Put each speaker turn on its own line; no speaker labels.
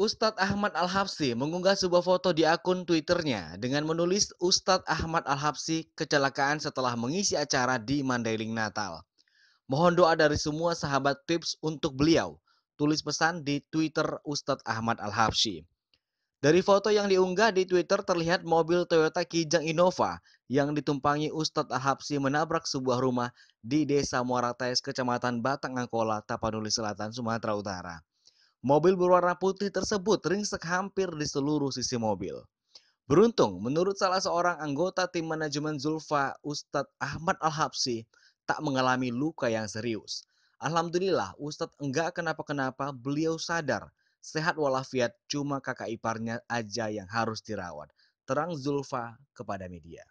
Ustadz Ahmad Al-Habsi mengunggah sebuah foto di akun Twitternya dengan menulis Ustadz Ahmad Al-Habsi kecelakaan setelah mengisi acara di Mandailing Natal. Mohon doa dari semua sahabat tips untuk beliau, tulis pesan di Twitter Ustadz Ahmad Al-Habsi. Dari foto yang diunggah di Twitter terlihat mobil Toyota Kijang Innova yang ditumpangi Ustadz Al-Habsi menabrak sebuah rumah di Desa Muara Tais, Kecamatan Batang Angkola, Tapanuli Selatan, Sumatera Utara. Mobil berwarna putih tersebut ringsek hampir di seluruh sisi mobil. Beruntung, menurut salah seorang anggota tim manajemen Zulfa, Ustadz Ahmad Al-Habsi, tak mengalami luka yang serius. Alhamdulillah, Ustadz enggak kenapa-kenapa, beliau sadar. Sehat walafiat, cuma kakak iparnya aja yang harus dirawat. Terang Zulfa kepada media.